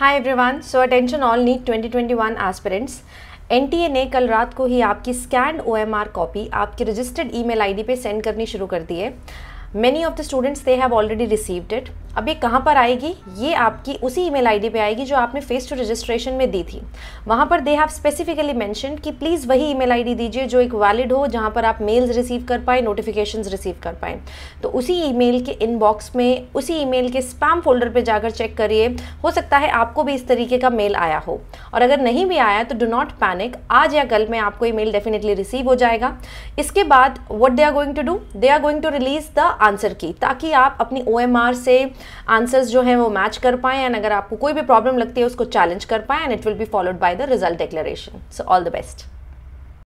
हाय everyone so attention all NEET 2021 aspirants NTA ने कल रात को ही आपकी स्कैंड ओएमआर कॉपी आपकी रजिस्टर्ड ईमेल आईडी पे सेंड करनी शुरू कर दी है many of the students they have already received it अब ये कहाँ पर आएगी ये आपकी उसी ईमेल आईडी पे आएगी जो आपने फेस टू रजिस्ट्रेशन में दी थी वहाँ पर दे हैव स्पेसिफिकली मैंशन कि प्लीज़ वही ईमेल आईडी दीजिए जो एक वैलिड हो जहाँ पर आप मेल्स रिसीव कर पाए नोटिफिकेशंस रिसीव कर पाए तो उसी ईमेल के इनबॉक्स में उसी ईमेल के स्पैम फोल्डर पर जाकर चेक करिए हो सकता है आपको भी इस तरीके का मेल आया हो और अगर नहीं भी आया तो डो नॉट पैनिक आज या कल में आपको ये मेल डेफिनेटली रिसीव हो जाएगा इसके बाद what they are going to do they are going to release the answer key ताकि आप अपनी ओ से आंसर्स जो हैं वो मैच कर पाएँ एंड अगर आपको कोई भी प्रॉब्लम लगती है उसको चैलेंज कर पाएँ and it will be followed by the result declaration so all the best